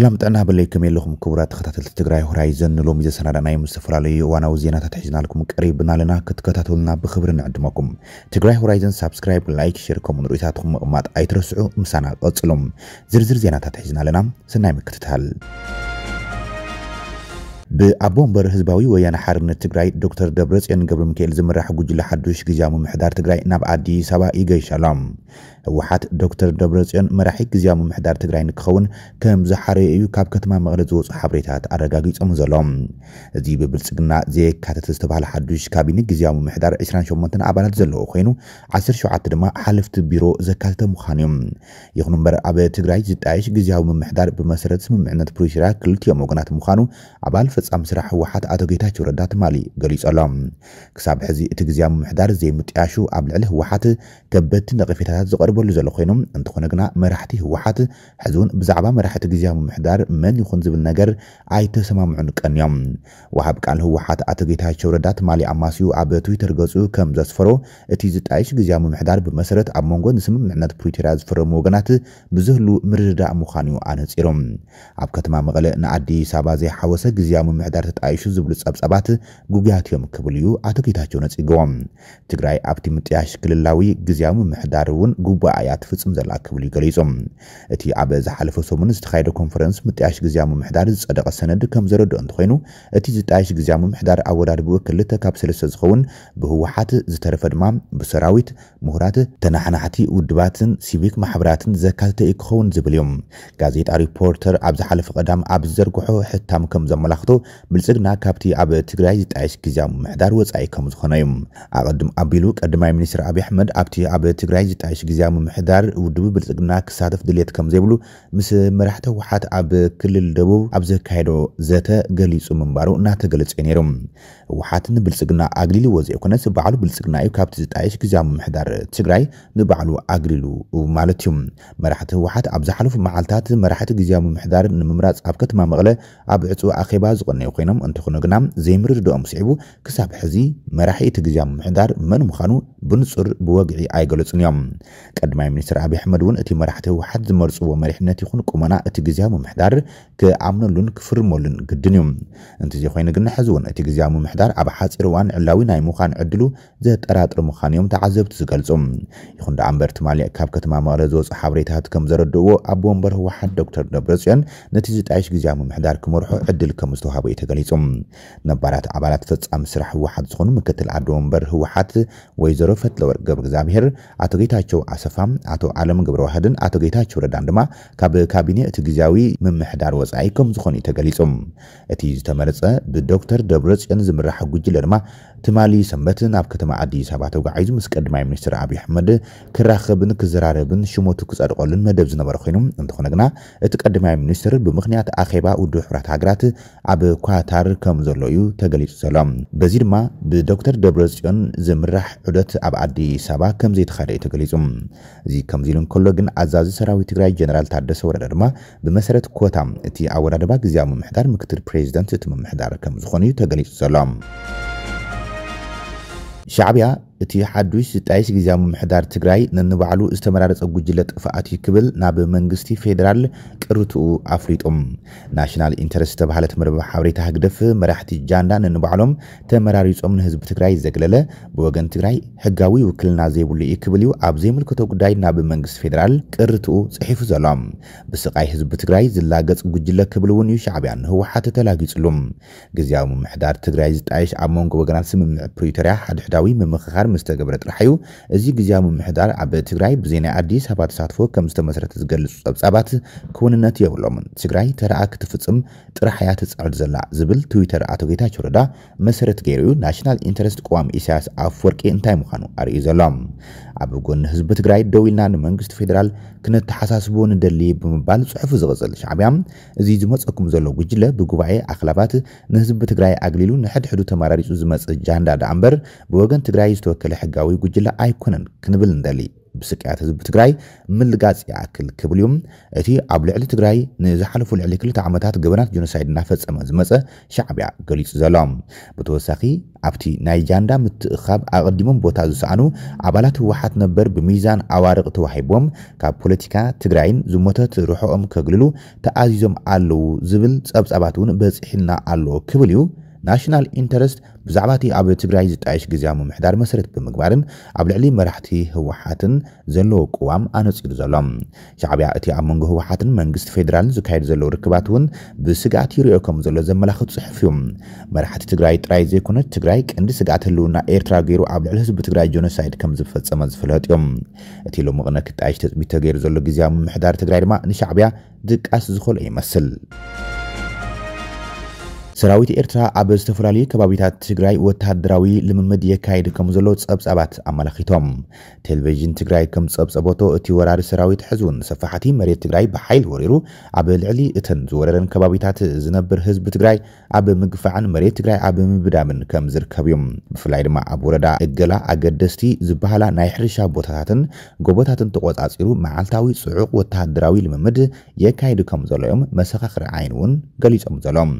ሰላም ጥዕና በለይ ከመይ ኣለኹም ክቡራት ተኸታተልቲ ትግራይ ሆራይዘን ሎሚ ዘሰናዳ ናይ ዝተፈላለዩ እዋናዊ ዜናታት ሒዝናልኩም ቀሪብና ኣለና ክትከታተሉና ብክብሪ ንዕድመኩም ትግራይ ሆራይዘን ሳብስክራይብ ላይክ ሸር ከምኡ ርእታትኩም ምቕማጥ ኣይትረስዑ ምሳና ቀፅሎም ዝርዝር ዜናታት ሒዝና ኣለና ስናይ ምክትታል ብኣቦ ወንበር ህዝባዊ ወያነ ሓርነት ትግራይ ዶክተር ደብረፅዮን ገብሪ ሚካኤል ዝምራሕ ጉጅለ ሓዱሽ ግዜ ምምሕዳር ትግራይ ናብ ኣዲስ ኣበባ ይገይሻሎም ህወሓት ዶክተር ደብረፅዮን መራሒ ግዝያዊ ምምሕዳር ትግራይ ንክኸውን ከም ዝሓረየ እዩ ካብ ከተማ መቐለ ዝወፁ ሓበሬታት ኣረጋጊፆም ዘሎ እዚ ብብልፅግና ዘየካተተ ዝተባሃለ ሓዱሽ ካቢነ ግዝያዊ ምምሕዳር 28 ኣባላት ዘለዎ ኮይኑ 17 ድማ ሓለፍቲ ቢሮ ዘካተተ ምዃኑ እዩ ይኹን እምበር ኣብ ትግራይ ዝጣየሽ ግዜያዊ ምምሕዳር ብመሰረት ስምምዕነት ፕሪቶርያ ክልቲኦም ወገናት ምዃኑ ኣባል ፈፃሚ ስራሕ ህወሓት ኣቶ ጌታቸው ረዳ ትማሊ ገሊጹ ኣሎም ክሳብ ሕዚ እቲ ግዝያዊ ምምሕዳር ዘይምጥያሹ ኣብ ልዕሊ ህወሓት ከበድቲ ነቐፌታታት ዝቐርብ ዝቐርበሉ ዘሎ ኮይኖም እንትኾነ ግና መራሕቲ ህወሓት ሕዚ እውን ብዛዕባ መራሕቲ ግዜ ምምሕዳር መን ይኹን ዝብል ነገር ኣይተሰማምዑን ቀንዮም ወሃብ ቃል ህወሓት ኣቶ ጌታቸው ረዳ ትማሊ ኣማስዩ ኣብ ትዊተር ገፁ ከም ዘስፈሮ እቲ ዝጣይሽ ግዜ ምምሕዳር ብመሰረት ኣብ መንጎ ንስምምዕነት ፕሪቶርያ ዝፈረሙ ወገናት ብዝህሉ ምርድዳእ ምዃን እዩ ኣነፂሮም ኣብ ከተማ መቐለ ንኣዲስ ኣበባ ዘይሓወሰ ግዜ ምምሕዳር ተጣይሹ ዝብሉ ፀብፀባት ጉጉያት እዮም ክብል እዩ ኣቶ ጌታቸው ነፂግዎም ትግራይ ኣብቲ ምጥያሽ ክልላዊ ግዜ ምምሕዳር እውን ጉ መጓዓዓያት ፍጽም ዘላ ክብል ገሊጾም እቲ ኣብ ዝሓለፈ ሰሙን ዝተኻየደ ኮንፈረንስ ምጥያሽ ግዜ ምምሕዳር ዝጸደቐ ሰነድ ከም ዘረድኦ እንተኮይኑ እቲ ዝጣየሽ ግዜ ምምሕዳር ኣወዳድብኡ ክልተ ካብ ሰለስተ ዝኸውን ብህወሓት ዝተረፈ ድማ ብሰራዊት ምሁራት ተናሕናሕቲ ውድባትን ሲቪክ ማሕበራትን ዘካተተ እዩ ክኸውን ዝብል እዮም ጋዜጣ ሪፖርተር ኣብ ዝሓለፈ ቀዳም ኣብ ዝዘርግሖ ሕታም ከም ዘመላኽቶ ብልፅግና ካብቲ ኣብ ትግራይ ዝጣየሽ ግዜ ምምሕዳር ወፃኢ ከም ዝኾነ እዩ ኣቐድም ኣቢሉ ቀዳማይ ሚኒስትር ኣብዪ ኣሕመድ ኣብቲ ኣብ ትግራይ ዝጣየሽ ግዜ ዳግዳዊ ምምሕዳር ውድብ ብልፅግና ክሳተፍ ድሌት ከም ዘይብሉ ምስ መራሕቲ ህወሓት ኣብ ክልል ደቡብ ኣብ ዘካየዶ ዘተ ገሊፁ ምንባሩ እናተገለፀ እናተገለጸ ነይሩ ህወሓትን ብልፅግና ወዚ ኮነስ በዓሉ ብልፅግና እዩ ካብቲ ዝጣየሽ ግዝያዊ ምምሕዳር ትግራይ ንባዕሉ ኣግሊሉ ማለት እዩ መራሕቲ ህወሓት ኣብ ዝሓለፉ መዓልታት መራሕቲ ግዝያዊ ምምሕዳር ንምምራፅ ኣብ ከተማ መቐለ ኣብ ዕፁብ ኣኼባ ዝቐነዩ ኮይኖም እንትኾኑ ግና ዘይምርድድኦም ስዒቡ ክሳብ ሕዚ መራሒ እቲ ግዝያዊ ምምሕዳር መን ምዃኑ ብንፁር ብወግዒ ኣይገለፁን እዮም ቀድማይ ሚኒስትር ኣብዪ ኣሕመድ እውን እቲ መራሕቲ ህወሓት ዝመርፅዎ መሪሕነት ይኹን ቁመና እቲ ግዝያዊ ምምሕዳር ክኣምነሉን ክፍርመሉን ግድን እዩ እንተዘይኮይኑ ግን ሕዚ እውን እቲ ግዝያዊ ምምሕዳር ኣብ ሓፂር እዋን ዕላዊ ናይ ምዃን ዕድሉ ዘጠራጥር ምዃን እዮም ተዓዘብቲ ዝገልፁ ይኹን ደኣ እምበር ትማሊ ካብ ከተማ መቐለ ዝወፁ ሓበሬታት ከም ዘረድእዎ ኣብ ወንበር ህወሓት ዶክተር ደብረፅዮን ነቲ ዝጣየሽ ግዝያዊ ምምሕዳር ክመርሑ ዕድል ከም ዝተዋሃቦ እዩ ተገሊፁ ነባራት ኣባላት ፈፃሚ ስራሕ ህወሓት ዝኾኑ ምክትል ኣዶ ወንበር ህወሓት ወይዘሮ ፈትለወርቅ ገብረ እግዚኣብሄር ኣቶ ጌታቸው ኣሰፋ አሰፋ፣ ኣቶ ዓለም ግብረ ዋህድን ኣቶ ጌታቸው ረዳን ድማ ካብ ካቢኔ እቲ ግዜያዊ ምምሕዳር ወፃኢ ከም ዝኾኑ እዩ ተገሊፆም እቲ ዝተመረፀ ብዶክተር ደብረ ፅዮን ዝምራሕ ጉጅለ ድማ ትማሊ ሰንበት ናብ ከተማ ኣዲስ ኣበባ ተጓዒዙ ምስ ቀድማይ ሚኒስትር ኣብዪ ኣሕመድ ክራኸብን ክዘራረብን ሽሞቱ ክፀድቀሉን መደብ ዝነበረ ኮይኑ እንትኾነ ግና እቲ ቀድማይ ሚኒስትር ብምኽንያት ኣኼባ ውድብ ሕብራት ሃገራት ኣብ ኳታር ከም ዘሎ እዩ ተገሊፁ ዘሎ በዚ ድማ ብዶክተር ደብረ ፅዮን ዝምራሕ ዑደት ኣብ ኣዲስ ኣበባ ከም ዘይተኻደ እዩ ተገሊፁ እዚ ከምዚ ኢሉ እንከሎ ግን ኣዛዚ ሰራዊት ትግራይ ጀነራል ታደሰ ወረደ ድማ ብመሰረት ኮታ እቲ ኣወዳድባ ግዜያዊ ምምሕዳር ምክትል ፕሬዚደንት እቲ ምምሕዳር ከም ዝኾነ እዩ ተገሊጹ ዘሎ ሻዕብያ እቲ ሓዱሽ ዝጣየሽ ግዝያዊ ምምሕዳር ትግራይ ነንባዕሉ ዝተመራረፀ ጉጅለ ጥፍኣት እዩ ክብል ናብ መንግስቲ ፌደራል ቅርትኡ ኣፍሊጦም ናሽናል ኢንተረስት ዝተባሃለት መርበብ ሓበሬታ ህግደፍ መራሕቲ ጃንዳ ነንባዕሎም ተመራሪፆም ንህዝቢ ትግራይ ዘግለለ ብወገን ትግራይ ሕጋዊ ውክልና ዘይብሉ እዩ ክብል እዩ ኣብ ዘይምልከቶ ጉዳይ ናብ መንግስቲ ፌደራል ቅርትኡ ፅሒፉ ዘሎም ብስቃይ ህዝቢ ትግራይ ዝላገፅ ጉጅለ ክብል እውን እዩ ሻዕብያ ንህወሓት ተላጊፅሉ ግዜዊ ምምሕዳር ትግራይ ዝጣየሽ ኣብ መንጎ ወገናት ስምምዕ ፕሪቶርያ ሓድሕዳዊ ምምኽኻር ምምሕዳር ምስ ተገብረ ጥራሕ እዩ እዚ ግዜዊ ምምሕዳር ኣብ ትግራይ ብዜና ኣዲስ ኣባ ተሳትፎ ከም ዝተመስረተ ዝገልፁ ፀብፃባት ክውንነት የብሎምን ትግራይ ተረኣ ክትፍፅም ጥራሕ እያ ትፃዕድ ዘላ ዝብል ትዊተር ኣቶ ጌታቸው ረዳ መሰረት ገይሩ እዩ ናሽናል ኢንተረስት ቀዋሚ ኢሳያስ ወርቂ እንታይ ምዃኑ ኣርእዩ ዘሎ ኣብ ጎኒ ህዝቢ ትግራይ ደው ኢልና ንመንግስቲ ፌደራል ክነተሓሳስቦ ንደሊ ብምባል ፅሑፍ ዝቕፅል ሻዕብያ እዚ ዝመፀኩም ዘሎ ጉጅለ ብጉባኤ ኣኽላባት ንህዝቢ ትግራይ ኣግሊሉ ንሕድሕዱ ተመራሪፁ ዝመፅእ ጃንዳ ዳኣ እምበር ብወገን ትግራይ ዝተወከለ ሕጋዊ ጉጅለ ኣይኮነን ክንብል ንደሊ ብስቅያት ህዝቢ ትግራይ ምልጋፅ ይኣክል ክብል እዩ እቲ ኣብ ልዕሊ ትግራይ ንዝሓለፉ ልዕሊ ክልተ ዓመታት ገበናት ጆኖሳይድ እናፈፀመ ዝመፀ ሻዕብያ ገሊፁ ዘሎ ብተወሳኺ ኣብቲ ናይ ጃንዳ ምትእኻብ ኣቐዲሞም ቦታ ዝሰኣኑ ኣባላት ህወሓት ነበር ብሚዛን ኣዋርቕ ተዋሂቦም ካብ ፖለቲካ ትግራይን ዝሞተት ርሕኦም ከግልሉ ተኣዚዞም ኣለው ዝብል ፀብጻባት እውን በፂሕና ኣሎ ክብል እዩ ናሽናል ኢንተረስት ብዛዕባ እቲ ኣብ ትግራይ ዝጣየሽ ግዝያዊ ምምሕዳር መሰረት ብምግባርን ኣብ ልዕሊ መራሕቲ ህወሓትን ዘለዎ ቅዋም ኣነፂሩ ዘሎ ሻዕብያ እቲ ኣብ መንጎ ህወሓትን መንግስቲ ፌደራልን ዝካየድ ዘሎ ርክባት እውን ብስጋት ይርኦ ከም ዘሎ ዘመላኽት ጽሑፍ እዩ መራሕቲ ትግራይ ጥራይ ዘይኮነት ትግራይ ቀንዲ ስጋት ህልውና ኤርትራ ገይሩ ኣብ ልዕሊ ህዝቢ ትግራይ ጀኖሳይድ ከም ዝፈፀመ ዝፍለጥ እዮም እቲ ሎምቕነ ክጣየሽ ተፅቢት ተገይሩ ዘሎ ግዝያዊ ምምሕዳር ትግራይ ድማ ንሻዕብያ ድቃስ ዝኸልኦ ይመስል ሰራዊት ኤርትራ ኣብ ዝተፈላለዩ ከባቢታት ትግራይ ወተሃደራዊ ልምምድ የካየድ ከም ዘሎ ፀብፃባት ኣመላኪቶም ቴሌቭዥን ትግራይ ከም ጸብጸበቶ እቲ ወራሪ ሰራዊት ሕዝውን ሰፋሕቲ መሬት ትግራይ ብሓይል ወሪሩ ኣብ ልዕሊ እተን ዝወረረን ከባቢታት ዝነብር ህዝቢ ትግራይ ኣብ ምግፋዕን መሬት ትግራይ ኣብ ምብዳምን ከም ዝርከብ እዮም ብፍላይ ድማ ኣብ ወረዳ እገላ ኣገደስቲ ዝበሃላ ናይ ሕርሻ ቦታታትን ጎቦታትን ተቆፃፂሩ መዓልታዊ ፅዑቅ ወተሃደራዊ ልምምድ የካየድ ከም ዘሎዮም መሰኻኽሪ ዓይን እውን ገሊፆም ዘሎም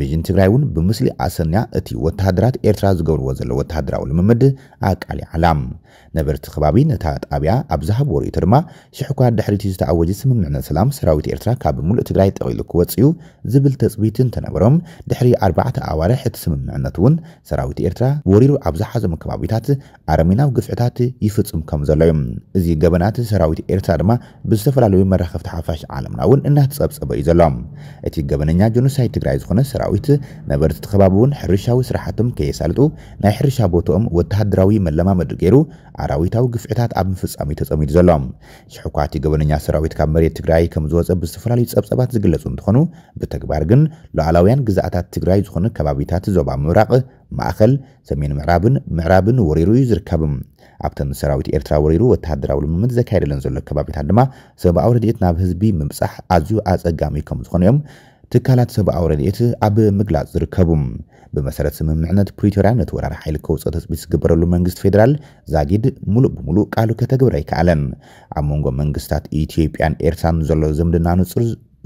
ቴሌቪዥን ትግራይ እውን ብምስሊ ኣሰንያ እቲ ወተሃደራት ኤርትራ ዝገብርዎ ዘሎ ወተሃደራዊ ልምምድ ኣቃሊ ዓላም ነበርቲ ከባቢ ነታ ጣብያ ኣብ ዝሃብ ወርእቶ ድማ ሽሕኳ ድሕሪቲ ዝተኣወጀ ስምምዕነ ሰላም ሰራዊት ኤርትራ ካብ ምሉእ ትግራይ ጠቂሉ ክወፅዩ ዝብል ተፅቢትን ተነበሮም ድሕሪ ኣርባዕተ ኣዋርሕ እቲ ስምምዕነት እውን ሰራዊት ኤርትራ ወሪሩ ኣብ ዝሓዞም ከባቢታት ኣረሚናዊ ግፍዕታት ይፍፅም ከም ዘሎ እዩ እዚ ገበናት ሰራዊት ኤርትራ ድማ ብዝተፈላለዩ መራኸብቲ ሓፋሽ ዓለምና እውን እናተፀብፀበ እዩ ዘሎ እቲ ገበነኛ ጀኖሳይድ ትግራይ ዝኾነ ሰራዊት ሰራዊት ነበርቲ እቲ ከባቢ እውን ሕርሻዊ ስራሕቶም ከየሳልጡ ናይ ሕርሻ ቦትኦም ወተሃደራዊ መለማመዲ ገይሩ ኣራዊታዊ ግፍዕታት ኣብ ምፍፃሚ ተፀሚዱ ተጸሚዱ ዘሎ ሽሕኳ ገበነኛ ሰራዊት ካብ መሬት ትግራይ ከም ዝወፀ ብዝተፈላለዩ ፀብፀባት ዝግለፁ እንትኾኑ ብተግባር ግን ሉዓላውያን ግዛኣታት ትግራይ ዝኾኑ ከባቢታት ዞባ ምብራቕ ማእኸል ሰሜን ምዕራብን ምዕራብን ወሪሩ እዩ ዝርከብ ኣብተን ሰራዊት ኤርትራ ወሪሩ ወተሃደራዊ ልምምድ ዘካየደለን ዘሎ ከባቢታት ድማ ሰብኣዊ ረድኤት ናብ ህዝቢ ምብፃሕ ኣዝዩ ኣፀጋሚ ከም ዝኾኑ እዮም ትካላት ሰብኣዊ ረድኤት ኣብ ምግላፅ ዝርከቡ ብመሰረት ስምምዕነት ፕሪቶርያ ነቲ ወራር ሓይሊ ከውፅኦ ተፅቢት ዝግበረሉ መንግስቲ ፌደራል ዛጊድ ሙሉእ ብሙሉእ ቃሉ ከተግብር ኣይከኣለን ኣብ መንጎ መንግስታት ኢትዮጵያን ኤርትራን ዘሎ ዝምድና ንጹር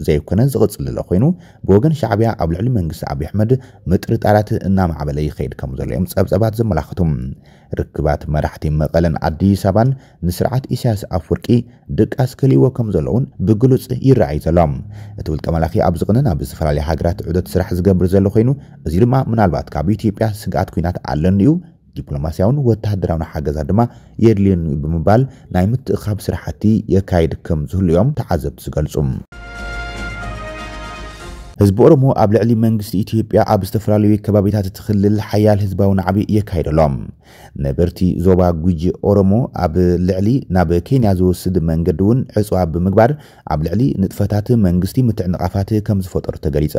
ዘይኮነን ዝቕፅል ዘሎ ኮይኑ ብወገን ሻዕብያ ኣብ ልዕሊ መንግስቲ ኣብዪ ኣሕመድ ምጥርጣራት እናማዕበለ ይኸይድ ከም ዘሎ እዮም ፀብፀባት ዘመላኽቱ ርክባት መራሕቲ መቐለን ኣዲስ ኣበባን ንስርዓት ኢሳያስ ኣፈወርቂ ድቃስ ከልይዎ ከም ዘሎ እውን ብግሉፅ ይረኣዩ ዘሎ እቲ ውልቀ መላኺ ኣብ ዝቕንን ኣብ ዝተፈላለዩ ሃገራት ዑደት ስራሕ ዝገብር ዘሎ ኮይኑ እዚ ድማ ምናልባት ካብ ኢትዮጵያ ስግኣት ኩናት ኣለኒ እዩ ዲፕሎማስያውን ወተሃደራውን ሓገዛት ድማ የድልየኒ ብምባል ናይ ምትእኻብ ስራሕቲ የካይድ ከም ዝህሉ እዮም ተዓዘብቲ ዝገልጹ ህዝቢ ኦሮሞ ኣብ ልዕሊ መንግስቲ ኢትዮጵያ ኣብ ዝተፈላለዩ ከባቢታት እቲ ክልል ሓያል ህዝባዊ ናዕቢ የካይደሎም ነበርቲ ዞባ ጉጂ ኦሮሞ ኣብ ልዕሊ ናብ ኬንያ ዝወስድ መንገዲ እውን ዕፅዋ ብምግባር ኣብ ልዕሊ ንጥፈታት መንግስቲ ምትዕንቃፋት ከም ዝፈጠሩ ተገሊጸ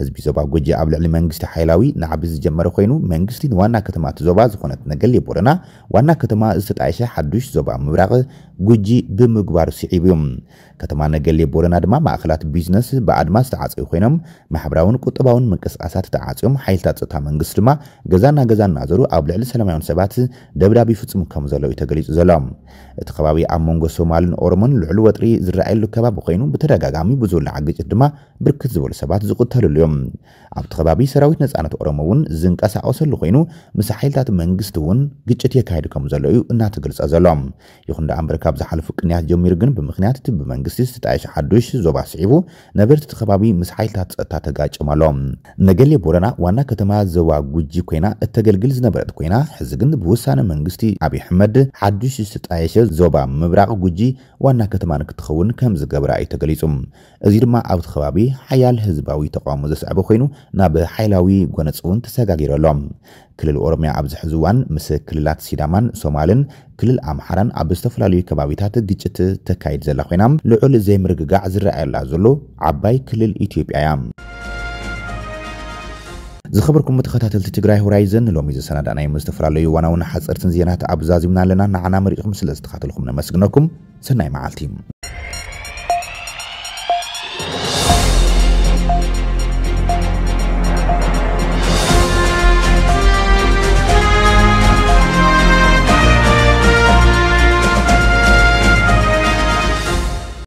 ህዝቢ ዞባ ጉጂ ኣብ ልዕሊ መንግስቲ ሓይላዊ ንዓቢ ዝጀመረ ኮይኑ መንግስቲ ንዋና ከተማ እቲ ዞባ ዝኾነት ነገሌ ቦረና ዋና ከተማ ዝተጣየሸ ሓዱሽ ዞባ ምብራቕ ጉጂ ብምግባር ስዒብ እዩ ከተማ ነገሌ ቦረና ድማ ማእኸላት ቢዝነስ ብኣድማ ዝተዓፀዩ ኮይኑ ኮይኖም ማሕበራውን ቁጠባውን ምንቅስቃሳት ተዓፅዮም ሓይልታት ፀጥታ መንግስቲ ድማ ገዛና ገዛ እናዘሩ ኣብ ልዕሊ ሰላማውያን ሰባት ደብዳቢ ይፍፅሙ ከም ዘሎ እዩ ተገሊጹ ዘሎ እቲ ከባቢ ኣብ መንጎ ሶማልን ኦሮሞን ልዕሊ ወጥሪ ዝረኣየሉ ከባቢ ኮይኑ ብተደጋጋሚ ብዝውላዓ ግጭት ድማ ብርክት ዝበሉ ሰባት ዝቕተልሉ እዮም ኣብቲ ከባቢ ሰራዊት ነፃነት ኦሮሞ እውን ዝንቀሳቀሰሉ ኮይኑ ምስ ሓይልታት መንግስቲ እውን ግጭት የካይዱ ከም ዘሎ እዩ እናተገልፀ ዘሎ ይኹን ዳ እምበር ካብ ዝሓለፉ ቅንያት ጀሚሩ ግን ብምክንያት እቲ ብመንግስቲ ዝተጣየሸ ሓዱሽ ዞባ ስዒቡ ነበርቲ እቲ ከባቢ ምስ ኃይልታት ፀጥታ ተጋጭማሎ ነገሌ ቦረና ዋና ከተማ ዘዋ ጉጂ ኮይና እተገልግል ዝነበረት ኮይና ሕዚ ግን ብውሳነ መንግስቲ ኣብዪ ኣሕመድ ሓዱሽ ዝተጣየሸ ዞባ ምብራቕ ጉጂ ዋና ከተማ ንክትኸውን ከም ዝገብራ እዩ ተገሊጹ እዚ ድማ ኣብቲ ከባቢ ሓያል ህዝባዊ ተቃውሞ ዘስዕበ ኮይኑ ናብ ሓይላዊ ጎነፅ እውን ተሰጋጊረሎም ክልል ኦሮምያ ኣብዚ ሕዚ እዋን ምስ ክልላት ሲዳማን ሶማልን ክልል ኣምሓራን ኣብ ዝተፈላለዩ ከባቢታት ግጭት ተካይድ ዘላ ኮይና ልዑል ዘይምርግጋዕ ዝረኣየላ ዘሎ ዓባይ ክልል ኢትዮጵያ እያ ዝኸበርኩም ተኸታተልቲ ትግራይ ሆራይዘን ሎሚ ዝሰናዳናይ ዝተፈላለዩ እዋናውን ሓፀርትን ዜናት ኣብዛዚምና ኣለና ንዓና መሪፅኩም ስለ ዝተኻተልኩም ነመስግነኩም ሰናይ መዓልቲ እዩ